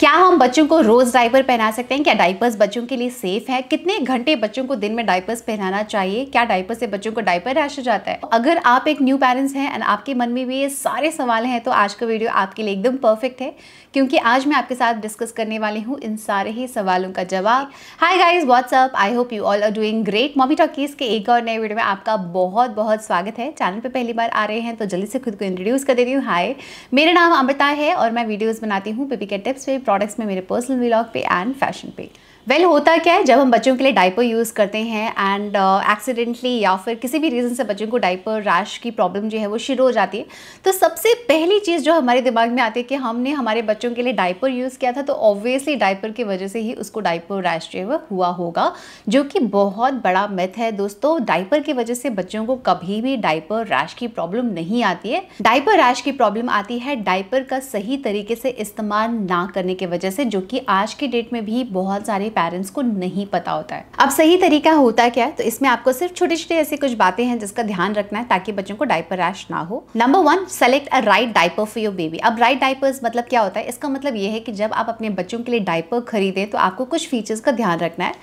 क्या हम बच्चों को रोज़ डाइपर पहना सकते हैं क्या डाइपर्स बच्चों के लिए सेफ है कितने घंटे बच्चों को दिन में डायपर्स पहनाना चाहिए क्या डायपर से बच्चों को डाइपर रैश हो जाता है अगर आप एक न्यू पेरेंट्स हैं एंड आपके मन में भी ये सारे सवाल हैं तो आज का वीडियो आपके लिए एकदम परफेक्ट है क्योंकि आज मैं आपके साथ डिस्कस करने वाली हूँ इन सारे ही सवालों का जवाब hi guys what's up I hope you all are doing great Mommy Talkies के एक और नए वीडियो में आपका बहुत बहुत स्वागत है चैनल पर पहली बार आ रहे हैं तो जल्दी से खुद को इंट्रोड्यूस कर देती हूँ हाई मेरा नाम अमृता है और मैं वीडियोज़ बनाती हूँ बेबी के टिप्स पे प्रोडक्ट्स में मेरे पर्सनल व्लॉग पे एंड फैशन पे वेल well, होता क्या है जब हम बच्चों के लिए डाइपर यूज़ करते हैं एंड एक्सीडेंटली uh, या फिर किसी भी रीज़न से बच्चों को डाइपर रैश की प्रॉब्लम जो है वो शुरू हो जाती है तो सबसे पहली चीज़ जो हमारे दिमाग में आती है कि हमने हमारे बच्चों के लिए डाइपर यूज़ किया था तो ऑब्वियसली डाइपर की वजह से ही उसको डाइपर रैश जो है हुआ होगा जो कि बहुत बड़ा मिथ है दोस्तों डाइपर की वजह से बच्चों को कभी भी डाइपर रैश की प्रॉब्लम नहीं आती है डाइपर रैश की प्रॉब्लम आती है डाइपर का सही तरीके से इस्तेमाल ना करने की वजह से जो कि आज के डेट में भी बहुत सारे पेरेंट्स को नहीं पता होता है अब सही तरीका होता क्या है तो इसमें आपको सिर्फ छोटे छोटे ऐसी कुछ बातें हैं जिसका ध्यान रखना है ताकि बच्चों को डायपर रैश ना हो number one select a right diaper for your baby अब राइट डायपर मतलब क्या होता है इसका मतलब यह है कि जब आप अपने बच्चों के लिए डायपर खरीदे तो आपको कुछ फीचर्स का ध्यान रखना है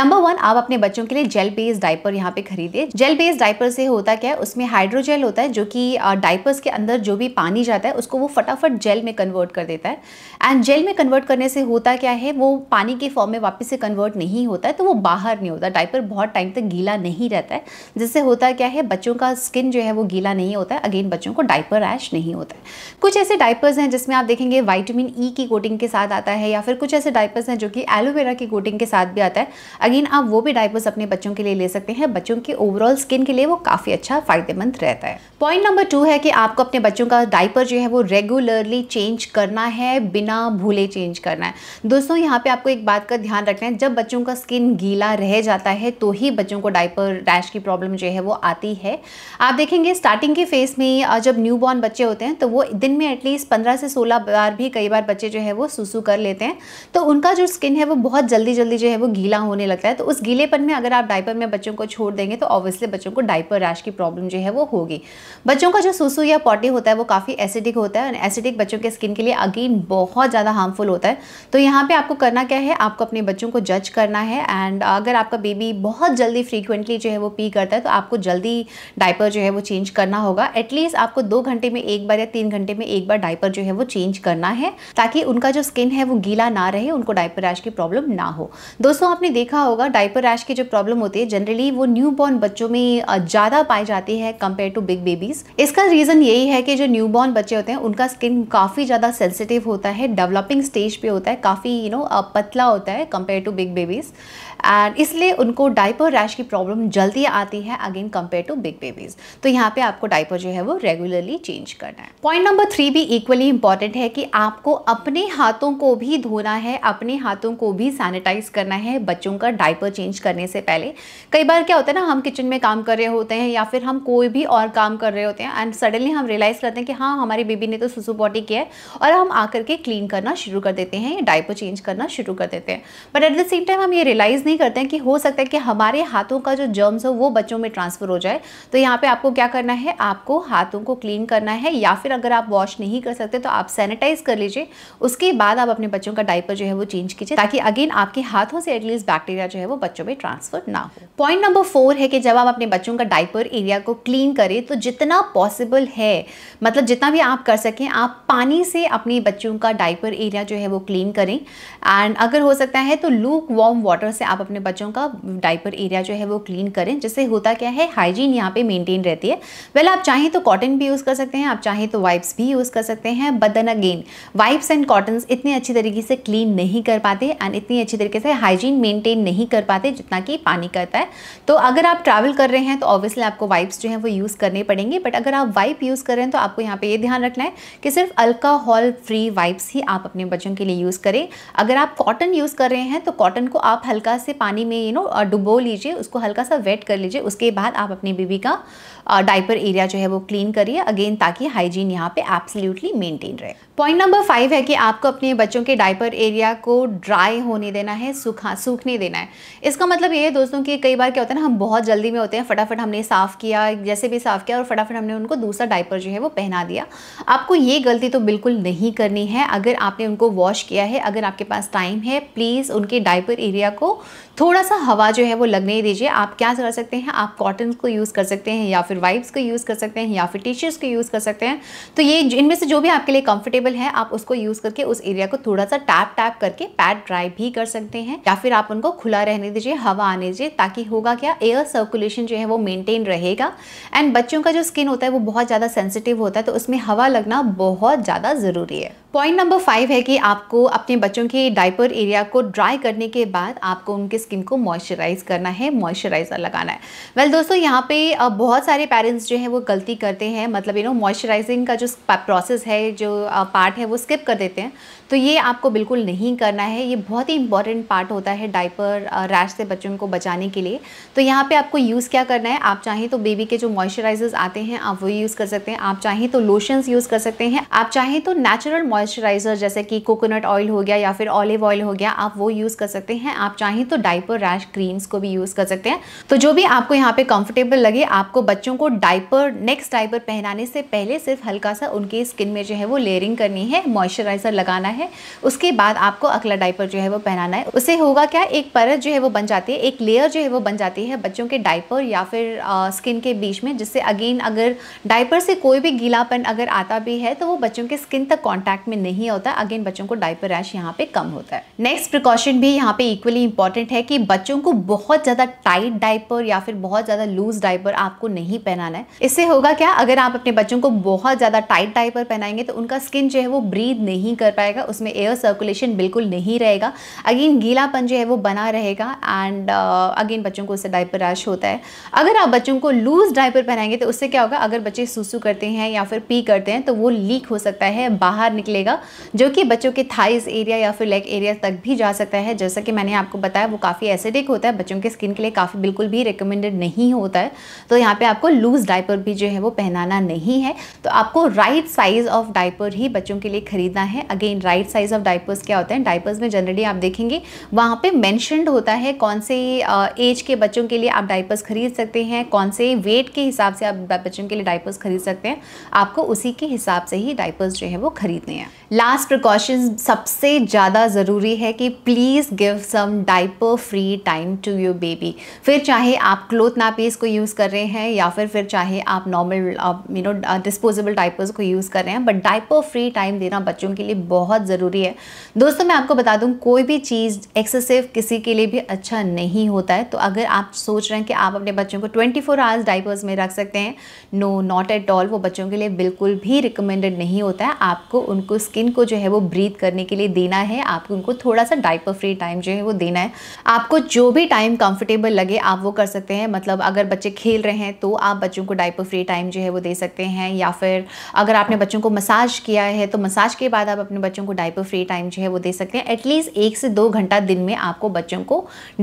नंबर वन आप अपने बच्चों के लिए जेल बेस्ड डायपर यहाँ पे खरीदे जेल बेस्ड डायपर से होता क्या है उसमें हाइड्रोजेल होता है जो कि डायपर्स के अंदर जो भी पानी जाता है उसको वो फटाफट जेल में कन्वर्ट कर देता है एंड जेल में कन्वर्ट करने से होता क्या है वो पानी के फॉर्म में वापस वापस से कन्वर्ट नहीं होता है तो वो बाहर नहीं होता डाइपर बहुत टाइम तक गीला नहीं रहता है जिससे होता क्या है बच्चों का स्किन जो है वो गीला नहीं होता है अगेन बच्चों को डाइपर रैश नहीं होता है कुछ ऐसे डाइपर्स हैं जिसमें आप देखेंगे वाइटमिन ई e की कोटिंग के साथ आता है या फिर कुछ ऐसे डाइपर्स हैं जो कि एलोवेरा की कोटिंग के साथ भी आता है अगेन आप वो भी डाइपर्स अपने बच्चों के लिए ले सकते हैं बच्चों के ओवरऑल स्किन के लिए वो काफ़ी अच्छा फायदेमंद रहता है पॉइंट नंबर टू है कि आपको अपने बच्चों का डाइपर जो है वो रेगुलरली चेंज करना है बिना भूले चेंज करना है दोस्तों यहाँ पे आपको एक बात का ध्यान करते हैं जब बच्चों का स्किन गीला रह जाता है तो ही बच्चों को डायपर रैश की प्रॉब्लम जो है वो आती है आप देखेंगे स्टार्टिंग के फेस में जब न्यू बॉर्न बच्चे होते हैं तो वो दिन में एटलीस्ट पंद्रह से सोलह बार भी कई बार बच्चे जो है वो सुसू कर लेते हैं तो उनका जो स्किन है वो बहुत जल्दी जल्दी जो है वो गीला होने लगता है तो उस गीलेपन में अगर आप डायपर में बच्चों को छोड़ देंगे तो ऑब्वियसली बच्चों को डायपर रैश की प्रॉब्लम जो है वो होगी बच्चों का जो सूसू या पॉटी होता है वो काफ़ी एसिडिक होता है एसिडिक बच्चों के स्किन के लिए अगेन बहुत ज़्यादा हार्मफुल होता है तो यहाँ पे आपको करना क्या है आपको अपने बच्चों को जज करना है एंड अगर आपका बेबी बहुत जल्दी फ्रीक्वेंटली जो है वो पी करता है तो आपको जल्दी डायपर जो है वो चेंज करना होगा एटलीस्ट आपको दो घंटे में एक बार या तीन घंटे में एक बार डायपर जो है वो चेंज करना है ताकि उनका जो स्किन है वो गीला ना रहे उनको डायपर रैश की प्रॉब्लम ना हो दोस्तों आपने देखा होगा डायपर रैश की जो प्रॉब्लम होती है जनरली वो न्यू बच्चों में ज़्यादा पाई जाती है कंपेयर टू बिग बेबीज़ इसका रीज़न यही है कि जो न्यू बच्चे होते हैं उनका स्किन काफ़ी ज़्यादा सेंसिटिव होता है डेवलपिंग स्टेज पे होता है काफ़ी यू नो पतला होता है compared to big babies and इसलिए उनको डाइपर रैश की प्रॉब्लम जल्दी आती है again compare to big babies तो यहाँ पे आपको डाइपर जो है वो रेगुलरली चेंज करना है पॉइंट नंबर थ्री भी इक्वली इंपॉर्टेंट है कि आपको अपने हाथों को भी धोना है अपने हाथों को भी सैनिटाइज करना है बच्चों का डाइपर चेंज करने से पहले कई बार क्या होता है ना हम किचन में काम कर रहे होते हैं या फिर हम कोई भी और काम कर रहे होते हैं एंड सडनली हम रियलाइज़ करते हैं कि हाँ हमारी बेबी ने तो सुसु पॉटी किया है और हम आकर के क्लीन करना शुरू कर देते हैं या डाइपर चेंज करना शुरू कर देते हैं but at the same time हम ये रियलाइज़ नहीं नहीं करते हैं कि हो सकता है कि हमारे हाथों का जो जर्म्स हो वो बच्चों में ट्रांसफ़र हो जाए तो यहाँ पे आपको क्या करना है आपको हाथों को क्लीन करना है या फिर अगर आप वॉश नहीं कर सकते तो आप सैनिटाइज़ कर लीजिए उसके बाद आप अपने बच्चों का डाइपर जो है वो चेंज कीजिए ताकि अगेन आपके हाथों से एटलीस्ट बैक्टीरिया जो है वो बच्चों में ट्रांसफ़र ना हो पॉइंट नंबर फोर है कि जब आप अपने बच्चों का डाइपर एरिया को क्लीन करें तो जितना पॉसिबल है मतलब जितना भी आप कर सकें आप पानी से अपने बच्चों का डाइपर एरिया जो है वो क्लीन करें एंड अगर हो सकता है तो लूक वार्म वाटर से आप अपने बच्चों का डाइपर एरिया जो है वो क्लीन करें जिससे होता क्या है हाइजीन यहाँ पे मेंटेन रहती है वेल आप चाहें तो कॉटन भी यूज़ कर सकते हैं आप चाहें तो वाइप्स भी यूज़ कर सकते हैं but then again wipes and cotton इतने अच्छी तरीके से क्लीन नहीं कर पाते एंड इतनी अच्छी तरीके से हाइजीन मेंटेन नहीं कर पाते जितना कि पानी करता है तो अगर आप ट्रैवल कर रहे हैं तो ऑब्वियसली आपको वाइप्स जो है वो यूज़ करने पड़ेंगे बट अगर आप वाइप यूज़ कर रहे हैं तो आपको यहाँ पर ये ध्यान रखना है कि सिर्फ अल्कोहल फ्री वाइप्स ही आप अपने बच्चों के लिए यूज़ करें अगर आप कॉटन यूज़ कर रहे हैं तो कॉटन को आप हल्का से पानी में यू नो डुबो लीजिए उसको हल्का सा वेट कर लीजिए उसके बाद आप अपने बीबी का डाइपर एरिया जो है वो क्लीन करिए अगेन ताकि हाइजीन यहाँ पे एब्सोल्युटली मेंटेन रहे पॉइंट नंबर फाइव है कि आपको अपने बच्चों के डाइपर एरिया को ड्राई होने देना है सूखा सूखने देना है इसका मतलब ये है दोस्तों कि कई बार क्या होता है ना हम बहुत जल्दी में होते हैं फटाफट हमने साफ़ किया जैसे भी साफ़ किया और फटाफट हमने उनको दूसरा डाइपर जो है वो पहना दिया आपको ये गलती तो बिल्कुल नहीं करनी है अगर आपने उनको वॉश किया है अगर आपके पास टाइम है प्लीज़ उनके डाइपर एरिया को थोड़ा सा हवा जो है वो लगने दीजिए आप क्या कर सकते हैं आप कॉटन को यूज़ कर सकते हैं या फिर वाइप्स को यूज़ कर सकते हैं या फिर टीशर्स को यूज़ कर सकते हैं तो ये इनमें से जो भी आपके लिए कम्फर्टेबल अवेलेबल है आप उसको यूज करके उस एरिया को थोड़ा सा टैप टैप करके पैड ड्राई भी कर सकते हैं या फिर आप उनको खुला रहने दीजिए हवा आने दीजिए ताकि होगा क्या एयर सर्कुलेशन जो है वो मेनटेन रहेगा एंड बच्चों का जो स्किन होता है वो बहुत ज़्यादा सेंसिटिव होता है तो उसमें हवा लगना बहुत ज़्यादा ज़रूरी है पॉइंट नंबर फाइव है कि आपको अपने बच्चों के डायपर एरिया को ड्राई करने के बाद आपको उनके स्किन को मॉइस्चराइज करना है मॉइस्चराइज़र लगाना है वेल well, दोस्तों यहाँ पे बहुत सारे पेरेंट्स जो हैं वो गलती करते हैं मतलब यू नो मॉइस्चराइजिंग का जो प्रोसेस है जो पार्ट है वो स्किप कर देते हैं तो ये आपको बिल्कुल नहीं करना है ये बहुत ही इंपॉर्टेंट पार्ट होता है डाइपर रैश से बच्चों को बचाने के लिए तो यहाँ पे आपको यूज़ क्या करना है आप चाहें तो बेबी के जो मॉइस्चराइजर्स आते हैं आप वो यूज़ कर सकते हैं आप चाहें तो लोशंस यूज़ कर सकते हैं आप चाहें तो नेचुरल मॉइस्चराइजर जैसे कि कोकोनट ऑयल हो गया या फिर ऑलिव ऑयल हो गया आप वो यूज़ कर सकते हैं आप चाहें तो डाइपर रैश क्रीम्स को भी यूज़ कर सकते हैं तो जो भी आपको यहाँ पे कंफर्टेबल लगे आपको बच्चों को डाइपर नेक्स्ट डाइपर पहनाने से पहले सिर्फ हल्का सा उनके स्किन में जो है वो लेयरिंग करनी है मॉइस्चराइज़र लगाना है उसके बाद आपको अगला डाइपर जो है वो पहनाना है उसे होगा क्या एक परत जो है वो बन जाती है एक लेयर जो है वो बन जाती है बच्चों के डाइपर या फिर स्किन के बीच में जिससे अगेन अगर डाइपर से कोई भी गीलापन अगर आता भी है तो वो बच्चों के स्किन तक कॉन्टैक्ट में नहीं होता अगेन बच्चों को डाइपर रैश यहाँ पे कम होता है नेक्स्ट प्रिकॉशन भी यहाँ पे इक्वली इंपॉर्टेंट है कि बच्चों को बहुत ज़्यादा टाइट डाइपर या फिर बहुत ज़्यादा लूज डाइपर आपको नहीं पहनाना है इससे होगा क्या अगर आप अपने बच्चों को बहुत ज़्यादा टाइट डाइपर पहनाएंगे तो उनका स्किन जो है वो ब्रीद नहीं कर पाएगा उसमें एयर सर्कुलेशन बिल्कुल नहीं रहेगा अगेन गीलापन जो है वो बना रहेगा एंड अगेन uh, बच्चों को उससे डायपर रैश होता है अगर आप बच्चों को लूज़ डायपर पहनाएंगे तो उससे क्या होगा अगर बच्चे सूसू करते हैं या फिर पी करते हैं तो वो लीक हो सकता है बाहर निकलेगा जो कि बच्चों के थाइज एरिया या फिर लेग एरिया तक भी जा सकता है जैसा कि मैंने आपको बताया वो काफ़ी एसिडिक होता है बच्चों के स्किन के लिए काफ़ी बिल्कुल भी रिकमेंडेड नहीं होता है तो यहाँ पर आपको लूज़ डायपर भी जो है वो पहनाना नहीं है तो आपको राइट साइज़ ऑफ डायपर ही बच्चों के लिए खरीदना है again right size of diapers क्या होते हैं डायपर्स में जनरली आप देखेंगे वहाँ पे मैंशनड होता है कौन से एज के बच्चों के लिए आप डायपर्स खरीद सकते हैं कौन से वेट के हिसाब से आप बच्चों के लिए डायपर्स खरीद सकते हैं आपको उसी के हिसाब से ही डायपर्स जो है वो खरीदने हैं लास्ट प्रिकॉशन सबसे ज़्यादा ज़रूरी है कि please give some diaper free time to your baby फिर चाहे आप क्लोथ नापीस को यूज़ कर रहे हैं या फिर फिर चाहे आप normal you know disposable diapers को यूज़ कर रहे हैं बट डाइपर फ्री टाइम देना बच्चों के लिए बहुत ज़रूरी है दोस्तों मैं आपको बता दूँ कोई भी चीज़ एक्सेसिव किसी के लिए भी अच्छा नहीं होता है तो अगर आप सोच रहे हैं कि आप अपने बच्चों को 24 फोर आवर्स डाइपर्स में रख सकते हैं नो नॉट एट ऑल वो बच्चों के लिए बिल्कुल भी रिकमेंडेड नहीं होता है आपको उनको स्किन को जो है वो ब्रीथ करने के लिए देना है आपको उनको थोड़ा सा डाइपर फ्री टाइम जो है वो देना है आपको जो भी टाइम कंफर्टेबल लगे आप वो कर सकते हैं मतलब अगर बच्चे खेल रहे हैं तो आप बच्चों को डाइपर फ्री टाइम जो है वो दे सकते हैं या फिर अगर आपने बच्चों को मसाज किया है है तो मसाज के बाद आप अपने बच्चों को डाइपर फ्री टाइम जो है वो दे सकते हैं एटलीस्ट एक से दो घंटा दिन में आपको बच्चों को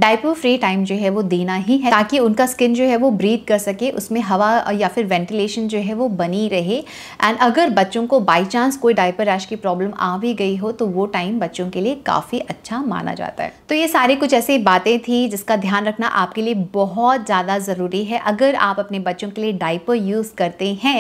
डाइपर फ्री टाइम जो है वो देना ही है ताकि उनका स्किन जो है वो ब्रीथ कर सके उसमें हवा या फिर वेंटिलेशन जो है वो बनी रहे एंड अगर बच्चों को बाई चांस कोई डाइपर रैश की प्रॉब्लम आ भी गई हो तो वो टाइम बच्चों के लिए काफ़ी अच्छा माना जाता है तो ये सारी कुछ ऐसी बातें थी जिसका ध्यान रखना आपके लिए बहुत ज़्यादा ज़रूरी है अगर आप अपने बच्चों के लिए डाइपर यूज़ करते हैं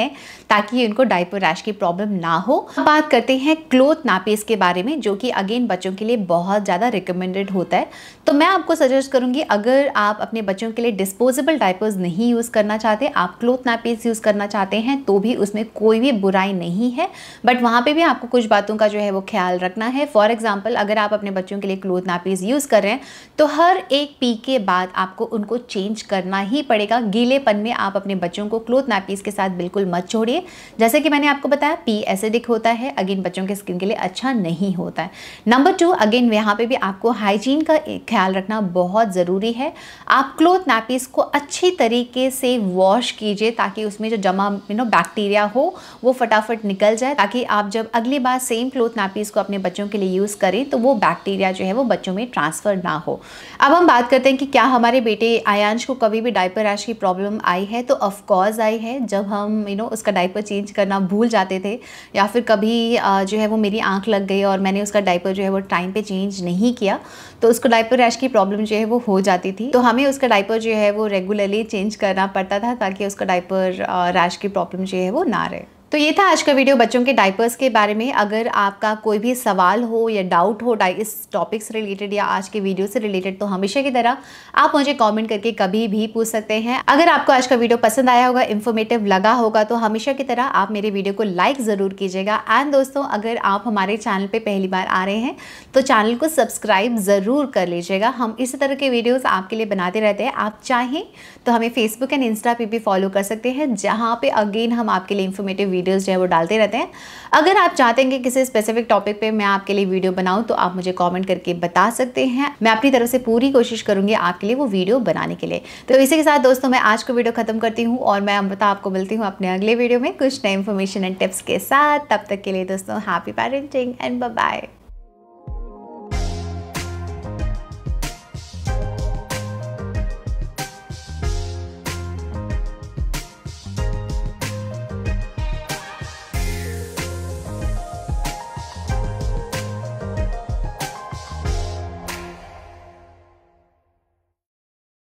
ताकि उनको डाइपर रैश की प्रॉब्लम ना हो अब बात करते हैं क्लोथ नापीस के बारे में जो कि अगेन बच्चों के लिए बहुत ज़्यादा रिकमेंडेड होता है तो मैं आपको सजेस्ट करूँगी अगर आप अपने बच्चों के लिए डिस्पोजेबल डायपर्स नहीं यूज़ करना चाहते आप क्लोथ नापीस यूज़ करना चाहते हैं तो भी उसमें कोई भी बुराई नहीं है बट वहाँ पर भी आपको कुछ बातों का जो है वो ख्याल रखना है फॉर एग्ज़ाम्पल अगर आप अपने बच्चों के लिए क्लोथ नापीस यूज़ कर रहे हैं तो हर एक पी के बाद आपको उनको चेंज करना ही पड़ेगा गीलेपन में आप अपने बच्चों को क्लोथ नापीस के साथ बिल्कुल मत छोड़िए जैसे कि मैंने आपको बताया पी एसिडिक होता है होता है अगेन बच्चों के स्किन के लिए अच्छा नहीं होता है नंबर टू अगेन यहाँ पे भी आपको हाइजीन का ख्याल रखना बहुत ज़रूरी है आप क्लोथ नैपीस को अच्छी तरीके से वॉश कीजिए ताकि उसमें जो जमा यू नो बैक्टीरिया हो वो फटाफट निकल जाए ताकि आप जब अगली बार सेम क्लोथ नैपीस को अपने बच्चों के लिए यूज़ करें तो वो बैक्टीरिया जो है वो बच्चों में ट्रांसफ़र ना हो अब हम बात करते हैं कि क्या हमारे बेटे आयांश को कभी भी डायपर रैश की प्रॉब्लम आई है तो ऑफकोर्स आई है जब हम यू you नो know, उसका डायपर चेंज करना भूल जाते थे या फिर कभी कभी जो है वो मेरी आंख लग गई और मैंने उसका डाइपर जो है वो टाइम पे चेंज नहीं किया तो उसको डायपर रैश की प्रॉब्लम जो है वो हो जाती थी तो हमें उसका डाइपर जो है वो रेगुलरली चेंज करना पड़ता था ताकि उसका डाइपर रैश की प्रॉब्लम जो है वो ना रहे तो ये था आज का वीडियो बच्चों के डाइपर्स के बारे में अगर आपका कोई भी सवाल हो या डाउट हो इस टॉपिक से रिलेटेड या आज के वीडियो से रिलेटेड तो हमेशा की तरह आप मुझे कमेंट करके कभी भी पूछ सकते हैं अगर आपको आज का वीडियो पसंद आया होगा इन्फॉर्मेटिव लगा होगा तो हमेशा की तरह आप मेरे वीडियो को लाइक ज़रूर कीजिएगा एंड दोस्तों अगर आप हमारे चैनल पर पहली बार आ रहे हैं तो चैनल को सब्सक्राइब ज़रूर कर लीजिएगा हम इसी तरह के वीडियोज़ आपके लिए बनाते रहते हैं आप चाहें तो हमें फेसबुक एंड इंस्टा पे भी फॉलो कर सकते हैं जहाँ पे अगेन हम आपके लिए इन्फॉर्मेटिव वीडियोज़ जो है वो डालते रहते हैं अगर आप चाहते हैं कि किसी स्पेसिफिक टॉपिक पर मैं आपके लिए वीडियो बनाऊँ तो आप मुझे कॉमेंट करके बता सकते हैं मैं अपनी तरफ से पूरी कोशिश करूँगी आपके लिए वो वीडियो बनाने के लिए तो इसी के साथ दोस्तों मैं आज को वीडियो ख़त्म करती हूँ और मैं अमृता आपको मिलती हूँ अपने अगले वीडियो में कुछ नए इन्फॉर्मेशन एंड टिप्स के साथ तब तक के लिए दोस्तों हैप्पी पेरेंटिंग एंड बाय